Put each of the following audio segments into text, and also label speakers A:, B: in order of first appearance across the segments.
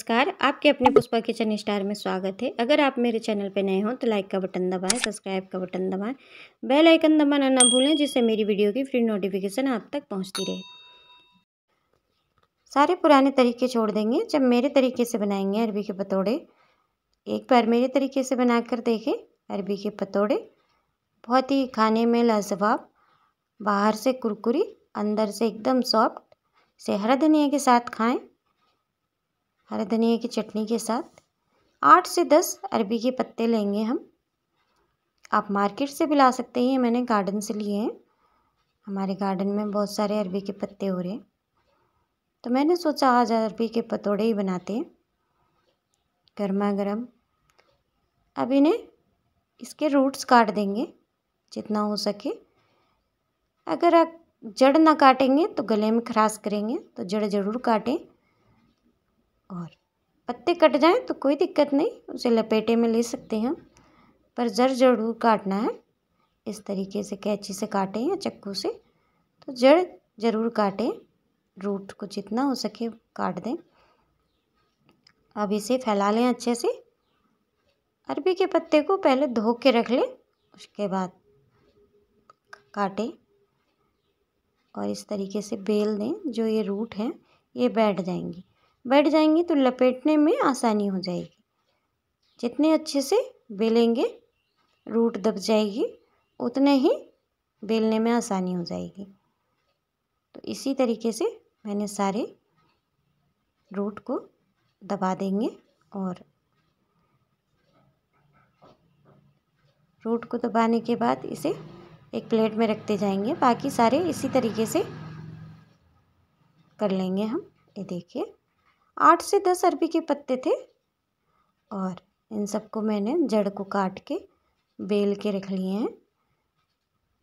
A: नमस्कार आपके अपने पुष्पा किचन स्टार में स्वागत है अगर आप मेरे चैनल पर नए हों तो लाइक का बटन दबाएं सब्सक्राइब का बटन दबाएं बेल आइकन दबाना ना भूलें जिससे मेरी वीडियो की फ्री नोटिफिकेशन आप तक पहुंचती रहे सारे पुराने तरीके छोड़ देंगे जब मेरे तरीके से बनाएंगे अरबी के पतोड़े एक बार मेरे तरीके से बना कर देखें अरबी के पतोड़े बहुत ही खाने में लाजवाब बाहर से कुरकुरी अंदर से एकदम सॉफ्ट से हरा धनिया के साथ खाएँ हरे धनिया की चटनी के साथ आठ से दस अरबी के पत्ते लेंगे हम आप मार्केट से भी ला सकते हैं मैंने गार्डन से लिए हैं हमारे गार्डन में बहुत सारे अरबी के पत्ते हो रहे हैं तो मैंने सोचा आज अरबी के पतोड़े ही बनाते हैं गर्मा गर्म अब इन्हें इसके रूट्स काट देंगे जितना हो सके अगर आप जड़ ना काटेंगे तो गले में खराश करेंगे तो जड़ जरूर काटें और पत्ते कट जाएं तो कोई दिक्कत नहीं उसे लपेटे में ले सकते हैं पर जड़ जरूर काटना है इस तरीके से कैंची से काटें या चक्कू से तो जड़ ज़रूर काटें रूट को जितना हो सके काट दें अब इसे फैला लें अच्छे से अरबी के पत्ते को पहले धो के रख लें उसके बाद काटें और इस तरीके से बेल दें जो ये रूट हैं ये बैठ जाएंगी बैठ जाएंगी तो लपेटने में आसानी हो जाएगी जितने अच्छे से बेलेंगे रूट दब जाएगी उतने ही बेलने में आसानी हो जाएगी तो इसी तरीके से मैंने सारे रूट को दबा देंगे और रूट को दबाने के बाद इसे एक प्लेट में रखते जाएंगे बाकी सारे इसी तरीके से कर लेंगे हम ये देखिए आठ से दस अरबी के पत्ते थे और इन सबको मैंने जड़ को काट के बेल के रख लिए हैं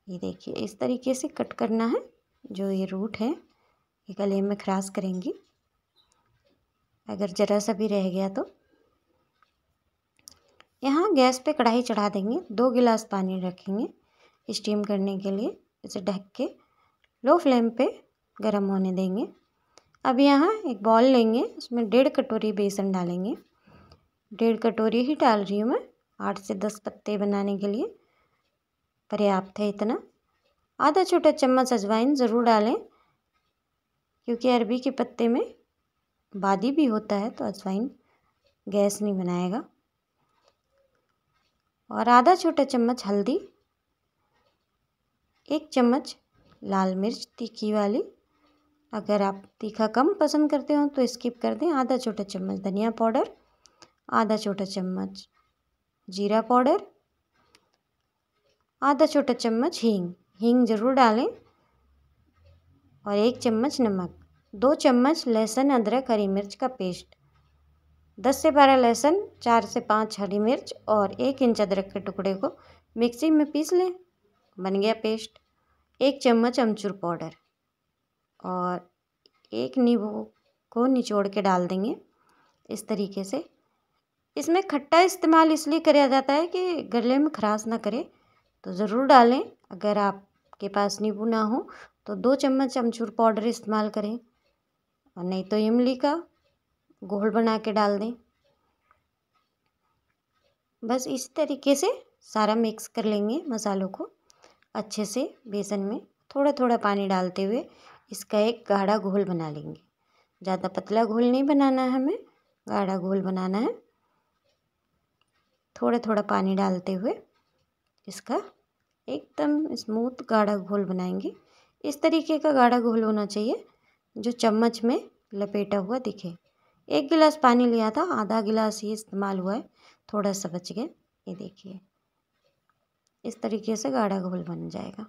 A: ये देखिए इस तरीके से कट करना है जो ये रूट है ये गले में ख़रास करेंगी अगर ज़रा सा भी रह गया तो यहाँ गैस पे कढ़ाई चढ़ा देंगे दो गिलास पानी रखेंगे स्टीम करने के लिए इसे ढक के लो फ्लेम पे गरम होने देंगे अब यहाँ एक बॉल लेंगे उसमें डेढ़ कटोरी बेसन डालेंगे डेढ़ कटोरी ही डाल रही हूँ मैं आठ से दस पत्ते बनाने के लिए पर्याप्त है इतना आधा छोटा चम्मच अजवाइन ज़रूर डालें क्योंकि अरबी के पत्ते में बादी भी होता है तो अजवाइन गैस नहीं बनाएगा और आधा छोटा चम्मच हल्दी एक चम्मच लाल मिर्च तीखी वाली अगर आप तीखा कम पसंद करते हो तो स्किप कर दें आधा छोटा चम्मच धनिया पाउडर आधा छोटा चम्मच जीरा पाउडर आधा छोटा चम्मच हींग हींग ज़रूर डालें और एक चम्मच नमक दो चम्मच लहसुन अदरक हरी मिर्च का पेस्ट दस से बारह लहसुन चार से पाँच हरी मिर्च और एक इंच अदरक के टुकड़े को मिक्सी में पीस लें बन गया पेस्ट एक चम्मच अमचूर पाउडर और एक नींबू को निचोड़ के डाल देंगे इस तरीके से इसमें खट्टा इस्तेमाल इसलिए किया जाता है कि गले में खराश ना करे तो ज़रूर डालें अगर आपके पास नींबू ना हो तो दो चम्मच अमचूर पाउडर इस्तेमाल करें और नहीं तो इमली का घोल बना के डाल दें बस इस तरीके से सारा मिक्स कर लेंगे मसालों को अच्छे से बेसन में थोड़ा थोड़ा पानी डालते हुए इसका एक गाढ़ा घोल बना लेंगे ज़्यादा पतला घोल नहीं बनाना है हमें गाढ़ा घोल बनाना है थोड़ा थोड़ा पानी डालते हुए इसका एकदम स्मूथ गाढ़ा घोल बनाएंगे इस तरीके का गाढ़ा घोल होना चाहिए जो चम्मच में लपेटा हुआ दिखे एक गिलास पानी लिया था आधा गिलास ही इस्तेमाल हुआ है थोड़ा सा बच गया ये देखिए इस तरीके से गाढ़ा घोल बन जाएगा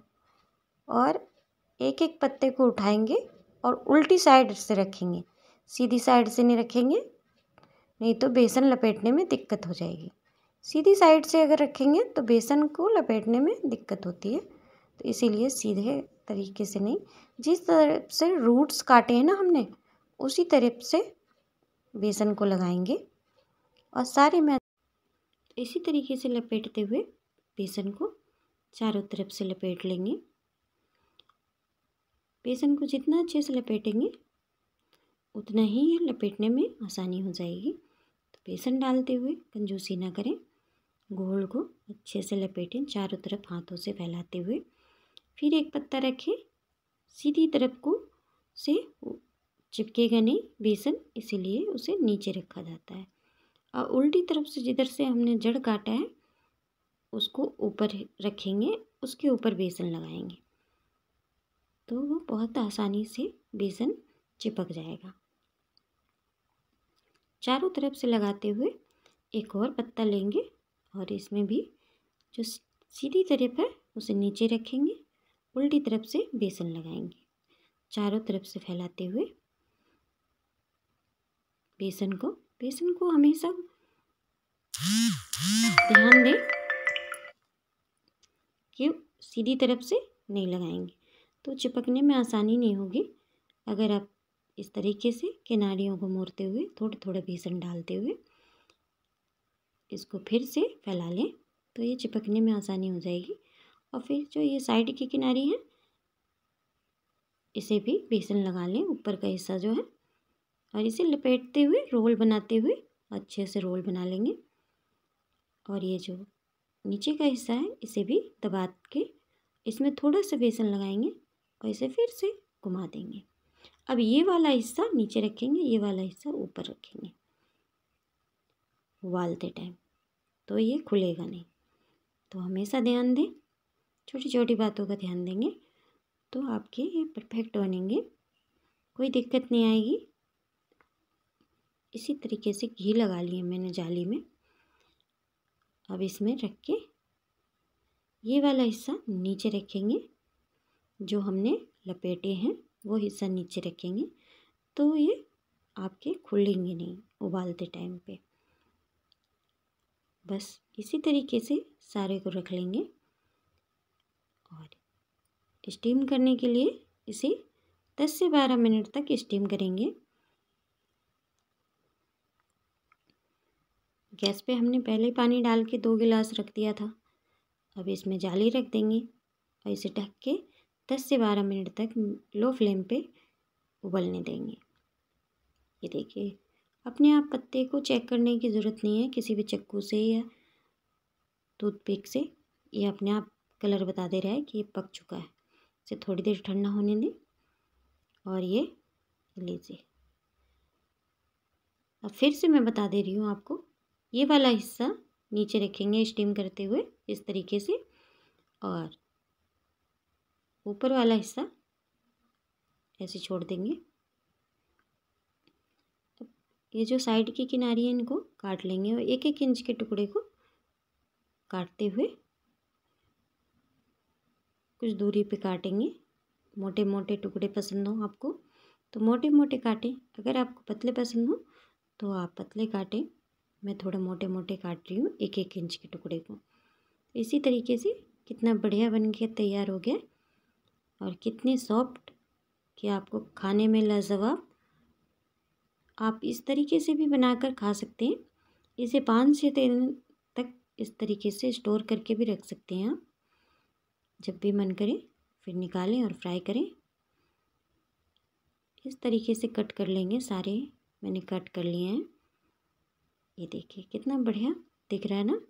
A: और एक एक पत्ते को उठाएंगे और उल्टी साइड से रखेंगे सीधी साइड से नहीं रखेंगे नहीं तो बेसन लपेटने में दिक्कत हो जाएगी सीधी साइड से अगर रखेंगे तो बेसन को लपेटने में दिक्कत होती है तो इसीलिए सीधे तरीके से नहीं जिस तरफ से रूट्स काटे हैं ना हमने उसी तरफ से बेसन को लगाएंगे और सारे में इसी तरीके से लपेटते हुए बेसन को चारों तरफ से लपेट लेंगे बेसन को जितना अच्छे से लपेटेंगे उतना ही लपेटने में आसानी हो जाएगी तो बेसन डालते हुए कंजूसी ना करें घोल को अच्छे से लपेटें चारों तरफ हाथों से फैलाते हुए फिर एक पत्ता रखें सीधी तरफ को से चिपकेगा नहीं बेसन इसीलिए उसे नीचे रखा जाता है और उल्टी तरफ से जिधर से हमने जड़ काटा है उसको ऊपर रखेंगे उसके ऊपर बेसन लगाएंगे तो वो बहुत आसानी से बेसन चिपक जाएगा चारों तरफ से लगाते हुए एक और पत्ता लेंगे और इसमें भी जो सीधी तरफ है उसे नीचे रखेंगे उल्टी तरफ से बेसन लगाएंगे चारों तरफ से फैलाते हुए बेसन को बेसन को हमेशा ध्यान दें कि सीधी तरफ से नहीं लगाएंगे तो चिपकने में आसानी नहीं होगी अगर आप इस तरीके से किनारियों को मोड़ते हुए थोड़े थोड़े बेसन डालते हुए इसको फिर से फैला लें तो ये चिपकने में आसानी हो जाएगी और फिर जो ये साइड की किनारी है इसे भी बेसन लगा लें ऊपर का हिस्सा जो है और इसे लपेटते हुए रोल बनाते हुए अच्छे से रोल बना लेंगे और ये जो नीचे का हिस्सा है इसे भी दबा के इसमें थोड़ा सा बेसन लगाएंगे और इसे फिर से घुमा देंगे अब ये वाला हिस्सा नीचे रखेंगे ये वाला हिस्सा ऊपर रखेंगे उबालते टाइम तो ये खुलेगा नहीं तो हमेशा ध्यान दें छोटी छोटी बातों का ध्यान देंगे तो आपके ये परफेक्ट बनेंगे कोई दिक्कत नहीं आएगी इसी तरीके से घी लगा लिए मैंने जाली में अब इसमें रख के ये वाला हिस्सा नीचे रखेंगे जो हमने लपेटे हैं वो हिस्सा नीचे रखेंगे तो ये आपके खुलेंगे नहीं उबालते टाइम पे बस इसी तरीके से सारे को रख लेंगे और स्टीम करने के लिए इसे 10 से 12 मिनट तक स्टीम करेंगे गैस पे हमने पहले पानी डाल के दो गिलास रख दिया था अब इसमें जाली रख देंगे और इसे ढक के 10 से 12 मिनट तक लो फ्लेम पे उबलने देंगे ये देखिए अपने आप पत्ते को चेक करने की ज़रूरत नहीं है किसी भी चक्कू से या टूथपिक से ये अपने आप कलर बता दे रहा है कि ये पक चुका है इसे थोड़ी देर ठंडा होने दें और ये लीजिए अब फिर से मैं बता दे रही हूँ आपको ये वाला हिस्सा नीचे रखेंगे स्टीम करते हुए इस तरीके से और ऊपर वाला हिस्सा ऐसे छोड़ देंगे तो ये जो साइड की किनारी है इनको काट लेंगे और एक एक इंच के टुकड़े को काटते हुए कुछ दूरी पे काटेंगे मोटे मोटे टुकड़े पसंद हो आपको तो मोटे मोटे काटें अगर आपको पतले पसंद हो तो आप पतले काटें मैं थोड़ा मोटे मोटे काट रही हूँ एक एक इंच के टुकड़े को इसी तरीके से कितना बढ़िया बन के तैयार हो गया और कितनी सॉफ्ट कि आपको खाने में लाजवाब आप इस तरीके से भी बनाकर खा सकते हैं इसे पाँच से तीन तक इस तरीके से स्टोर करके भी रख सकते हैं आप जब भी मन करे फिर निकालें और फ्राई करें इस तरीके से कट कर लेंगे सारे मैंने कट कर लिए हैं ये देखिए कितना बढ़िया दिख रहा है ना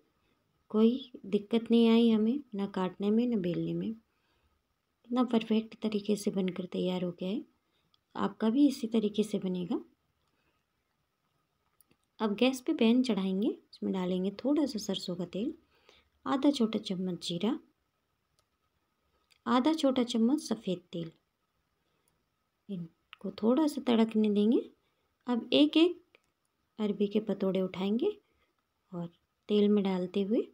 A: कोई दिक्कत नहीं आई हमें ना काटने में ना बेलने में कितना परफेक्ट तरीके से बनकर तैयार हो गया है आपका भी इसी तरीके से बनेगा अब गैस पे पैन चढ़ाएंगे उसमें डालेंगे थोड़ा सा सरसों का तेल आधा छोटा चम्मच जीरा आधा छोटा चम्मच सफ़ेद तेल इनको थोड़ा सा तड़कने देंगे अब एक एक अरबी के पतोड़े उठाएंगे और तेल में डालते हुए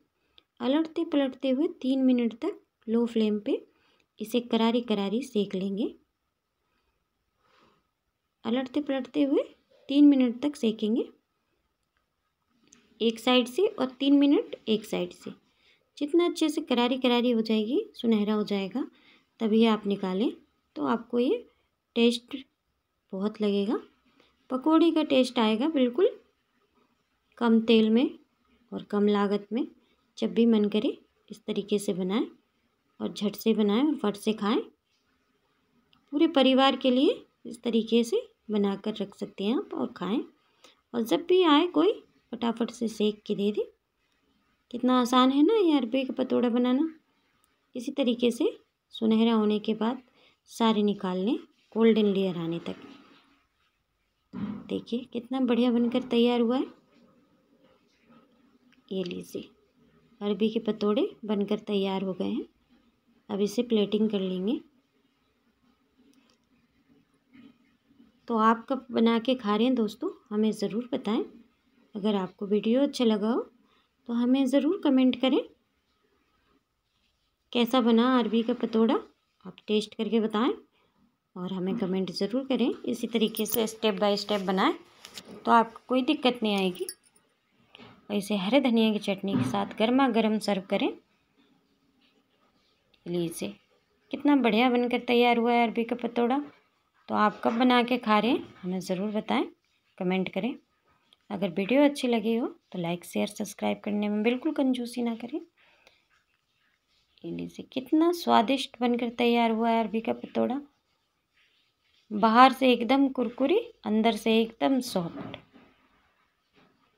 A: अलटते पलटते हुए तीन मिनट तक लो फ्लेम पे इसे करारी करारी सेक लेंगे पलटते पलटते हुए तीन मिनट तक सेकेंगे एक साइड से और तीन मिनट एक साइड से जितना अच्छे से करारी करारी हो जाएगी सुनहरा हो जाएगा तभी आप निकालें तो आपको ये टेस्ट बहुत लगेगा पकौड़े का टेस्ट आएगा बिल्कुल कम तेल में और कम लागत में जब भी मन करे इस तरीके से बनाएं और झट से बनाएं और फट से खाएं पूरे परिवार के लिए इस तरीके से बना कर रख सकते हैं आप और खाएं और जब भी आए कोई फटाफट से सेक के दे दे कितना आसान है ना ये अरबे का पतोड़ा बनाना इसी तरीके से सुनहरा होने के बाद सारे निकाल लें गोल्डन लेयर आने तक देखिए कितना बढ़िया बनकर तैयार हुआ है ये लीजिए अरबी के पतोड़े बनकर तैयार हो गए हैं अब इसे प्लेटिंग कर लेंगे तो आप कब बना के खा रहे हैं दोस्तों हमें ज़रूर बताएं अगर आपको वीडियो अच्छा लगा हो तो हमें ज़रूर कमेंट करें कैसा बना अरबी का पतोड़ा आप टेस्ट करके बताएं और हमें कमेंट ज़रूर करें इसी तरीके से स्टेप बाय स्टेप बनाएं तो आपको कोई दिक्कत नहीं आएगी और इसे हरे धनिया की चटनी के साथ गर्मा गर्म सर्व करें लीजिए कितना बढ़िया बनकर तैयार हुआ है अरबी का पतोड़ा तो आप कब बना के खा रहे हैं हमें ज़रूर बताएं कमेंट करें अगर वीडियो अच्छी लगी हो तो लाइक शेयर सब्सक्राइब करने में बिल्कुल कंजूसी ना करें ये लीजिए कितना स्वादिष्ट बनकर तैयार हुआ है अरबी का पतोड़ा बाहर से एकदम कुरकुरी अंदर से एकदम सॉफ्ट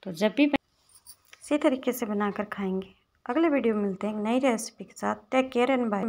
A: तो जब भी इसी तरीके से बनाकर खाएंगे अगले वीडियो में मिलते हैं एक नई रेसिपी के साथ टेक केयर एंड बाय